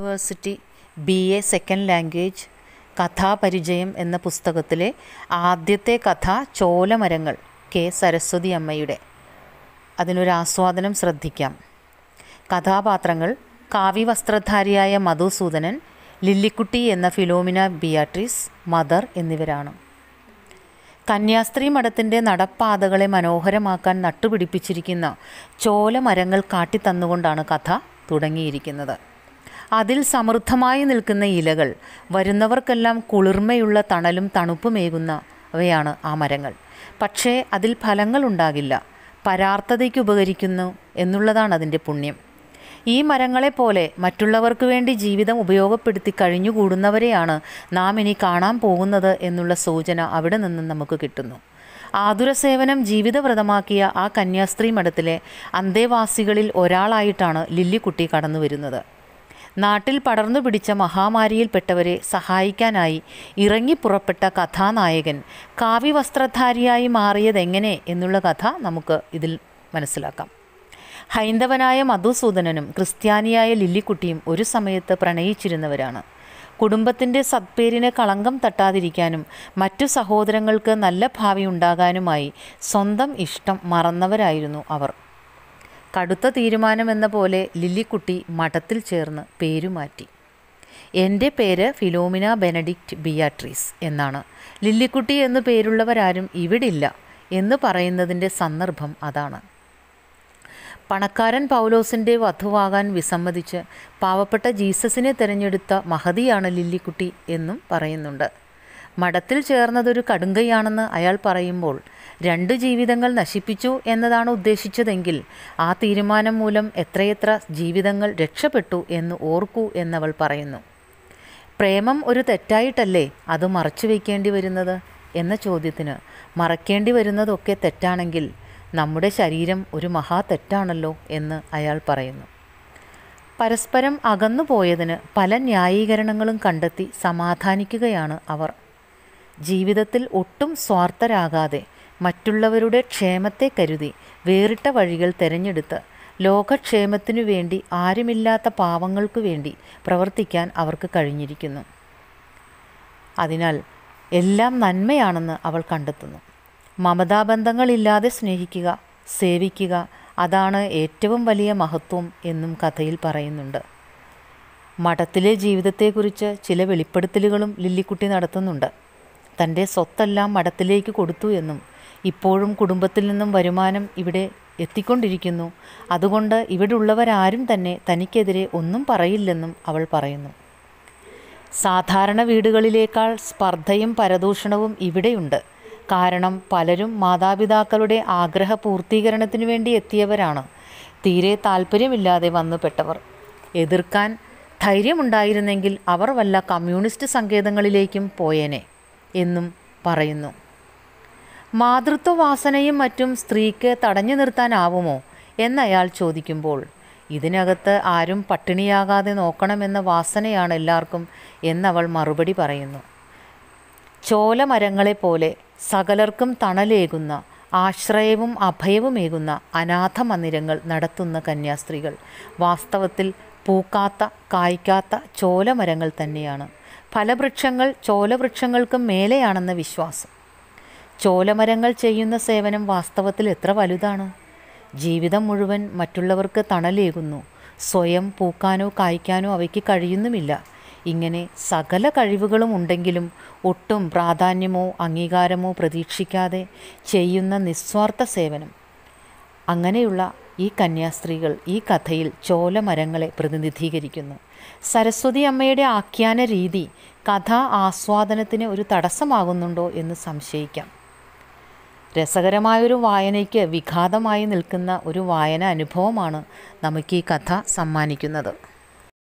university B A second language കഥാപരിചയം എന്ന പുസ്തകത്തിലെ ആദ്യത്തെ കഥ ചോലമരങ്ങൾ കെ സരസ്വതി അമ്മയുടെ അതിനൊരു ആസ്വാദനം ശ്രദ്ധിക്കാം കഥാപാത്രങ്ങൾ കാവ്യവസ്ത്രധാരിയായ മധുസൂദനൻ ലില്ലിക്കുട്ടി എന്ന ഫിലോമിന ബിയാട്രീസ് മദർ എന്നിവരാണ് കന്യാസ്ത്രീ മഠത്തിൻ്റെ നടപ്പാതകളെ മനോഹരമാക്കാൻ നട്ടുപിടിപ്പിച്ചിരിക്കുന്ന ചോലമരങ്ങൾ കാട്ടിത്തന്നുകൊണ്ടാണ് കഥ തുടങ്ങിയിരിക്കുന്നത് അതിൽ സമൃദ്ധമായി നിൽക്കുന്ന ഇലകൾ വരുന്നവർക്കെല്ലാം കുളിർമയുള്ള തണലും തണുപ്പുമേകുന്നവയാണ് ആ മരങ്ങൾ പക്ഷേ അതിൽ ഫലങ്ങൾ ഉണ്ടാകില്ല പരാർത്ഥതയ്ക്ക് ഉപകരിക്കുന്നു എന്നുള്ളതാണ് അതിൻ്റെ പുണ്യം ഈ മരങ്ങളെപ്പോലെ മറ്റുള്ളവർക്ക് വേണ്ടി ജീവിതം ഉപയോഗപ്പെടുത്തി കഴിഞ്ഞുകൂടുന്നവരെയാണ് നാം ഇനി കാണാൻ പോകുന്നത് എന്നുള്ള സൂചന അവിടെ നിന്നും നമുക്ക് കിട്ടുന്നു ആതുര സേവനം ജീവിതവ്രതമാക്കിയ ആ കന്യാസ്ത്രീ മഠത്തിലെ അന്തേവാസികളിൽ ഒരാളായിട്ടാണ് ലില്ലിക്കുട്ടി കടന്നു വരുന്നത് നാട്ടിൽ പടർന്നു പിടിച്ച മഹാമാരിയിൽപ്പെട്ടവരെ സഹായിക്കാനായി ഇറങ്ങി പുറപ്പെട്ട കഥാനായകൻ കാവ്യവസ്ത്രധാരിയായി മാറിയതെങ്ങനെ എന്നുള്ള കഥ നമുക്ക് ഇതിൽ മനസ്സിലാക്കാം ഹൈന്ദവനായ മധുസൂദനനും ക്രിസ്ത്യാനിയായ ലില്ലിക്കുട്ടിയും ഒരു സമയത്ത് പ്രണയിച്ചിരുന്നവരാണ് കുടുംബത്തിൻ്റെ സത്പേരിന് കളങ്കം തട്ടാതിരിക്കാനും മറ്റു സഹോദരങ്ങൾക്ക് നല്ല ഭാവി ഉണ്ടാകാനുമായി സ്വന്തം ഇഷ്ടം മറന്നവരായിരുന്നു അവർ കടുത്ത തീരുമാനമെന്ന പോലെ ലില്ലിക്കുട്ടി മഠത്തിൽ ചേർന്ന് പേരുമാറ്റി എൻ്റെ പേര് ഫിലോമിന ബെനഡിക്റ്റ് ബിയാട്രീസ് എന്നാണ് ലില്ലിക്കുട്ടി എന്ന് പേരുള്ളവരാരും ഇവിടില്ല എന്ന് പറയുന്നതിൻ്റെ സന്ദർഭം അതാണ് പണക്കാരൻ പൗലോസിൻ്റെ വധുവാകാൻ വിസമ്മതിച്ച് പാവപ്പെട്ട ജീസസിനെ തിരഞ്ഞെടുത്ത മഹതിയാണ് ലില്ലിക്കുട്ടി എന്നും പറയുന്നുണ്ട് മഠത്തിൽ ചേർന്നതൊരു കടുങ്കയാണെന്ന് അയാൾ പറയുമ്പോൾ രണ്ട് ജീവിതങ്ങൾ നശിപ്പിച്ചു എന്നതാണ് ഉദ്ദേശിച്ചതെങ്കിൽ ആ തീരുമാനം മൂലം എത്രയെത്ര ജീവിതങ്ങൾ രക്ഷപ്പെട്ടു എന്ന് ഓർക്കൂ എന്നവൾ പറയുന്നു പ്രേമം ഒരു തെറ്റായിട്ടല്ലേ അത് മറച്ചു വയ്ക്കേണ്ടി വരുന്നത് എന്ന ചോദ്യത്തിന് മറക്കേണ്ടി വരുന്നതൊക്കെ തെറ്റാണെങ്കിൽ നമ്മുടെ ശരീരം ഒരു മഹാ തെറ്റാണല്ലോ എന്ന് അയാൾ പറയുന്നു പരസ്പരം അകന്നു പോയതിന് പല ന്യായീകരണങ്ങളും കണ്ടെത്തി സമാധാനിക്കുകയാണ് അവർ ജീവിതത്തിൽ ഒട്ടും സ്വാർത്ഥരാകാതെ മറ്റുള്ളവരുടെ ക്ഷേമത്തെ കരുതി വേറിട്ട വഴികൾ തിരഞ്ഞെടുത്ത് ലോകക്ഷേമത്തിനു വേണ്ടി ആരുമില്ലാത്ത പാവങ്ങൾക്കു വേണ്ടി പ്രവർത്തിക്കാൻ അവർക്ക് കഴിഞ്ഞിരിക്കുന്നു അതിനാൽ എല്ലാം നന്മയാണെന്ന് അവൾ കണ്ടെത്തുന്നു മമതാബന്ധങ്ങളില്ലാതെ സ്നേഹിക്കുക സേവിക്കുക അതാണ് ഏറ്റവും വലിയ മഹത്വം എന്നും കഥയിൽ പറയുന്നുണ്ട് മഠത്തിലെ ജീവിതത്തെക്കുറിച്ച് ചില വെളിപ്പെടുത്തലുകളും ലില്ലിക്കുട്ടി നടത്തുന്നുണ്ട് തൻ്റെ സ്വത്തെല്ലാം മഠത്തിലേക്ക് കൊടുത്തു എന്നും ഇപ്പോഴും കുടുംബത്തിൽ നിന്നും വരുമാനം ഇവിടെ എത്തിക്കൊണ്ടിരിക്കുന്നു അതുകൊണ്ട് ഇവിടെ ഉള്ളവരാരും തന്നെ തനിക്കെതിരെ ഒന്നും പറയില്ലെന്നും അവൾ പറയുന്നു സാധാരണ വീടുകളിലേക്കാൾ സ്പർദ്ധയും പരദൂഷണവും ഇവിടെയുണ്ട് കാരണം പലരും മാതാപിതാക്കളുടെ ആഗ്രഹ പൂർത്തീകരണത്തിനു വേണ്ടി എത്തിയവരാണ് തീരെ താല്പര്യമില്ലാതെ വന്നുപെട്ടവർ എതിർക്കാൻ ധൈര്യമുണ്ടായിരുന്നെങ്കിൽ അവർ വല്ല കമ്മ്യൂണിസ്റ്റ് സങ്കേതങ്ങളിലേക്കും പോയേനെ എന്നും പറയുന്നു മാതൃത്വവാസനയും മറ്റും സ്ത്രീക്ക് തടഞ്ഞു നിർത്താനാവുമോ എന്നയാൾ ചോദിക്കുമ്പോൾ ഇതിനകത്ത് ആരും പട്ടിണിയാകാതെ നോക്കണമെന്ന വാസനയാണ് എല്ലാവർക്കും എന്നവൾ മറുപടി പറയുന്നു ചോലമരങ്ങളെപ്പോലെ സകലർക്കും തണലേകുന്ന ആശ്രയവും അഭയവുമേകുന്ന അനാഥ മന്ദിരങ്ങൾ നടത്തുന്ന കന്യാസ്ത്രീകൾ വാസ്തവത്തിൽ പൂക്കാത്ത കായ്ക്കാത്ത ചോലമരങ്ങൾ തന്നെയാണ് ഫലവൃക്ഷങ്ങൾ ചോലവൃക്ഷങ്ങൾക്കും മേലെയാണെന്ന വിശ്വാസം ചോലമരങ്ങൾ ചെയ്യുന്ന സേവനം വാസ്തവത്തിൽ എത്ര വലുതാണ് ജീവിതം മുഴുവൻ മറ്റുള്ളവർക്ക് തണലേകുന്നു സ്വയം പൂക്കാനോ കായ്ക്കാനോ അവയ്ക്ക് കഴിയുന്നുമില്ല ഇങ്ങനെ സകല കഴിവുകളും ഉണ്ടെങ്കിലും ഒട്ടും പ്രാധാന്യമോ അംഗീകാരമോ പ്രതീക്ഷിക്കാതെ ചെയ്യുന്ന നിസ്വാർത്ഥ സേവനം അങ്ങനെയുള്ള ഈ കന്യാസ്ത്രീകൾ ഈ കഥയിൽ ചോലമരങ്ങളെ പ്രതിനിധീകരിക്കുന്നു സരസ്വതി അമ്മയുടെ ആഖ്യാന രീതി കഥ ആസ്വാദനത്തിന് ഒരു തടസ്സമാകുന്നുണ്ടോ എന്ന് സംശയിക്കാം രസകരമായൊരു വായനയ്ക്ക് വിഘാതമായി നിൽക്കുന്ന ഒരു വായന അനുഭവമാണ് നമുക്ക് ഈ കഥ സമ്മാനിക്കുന്നത്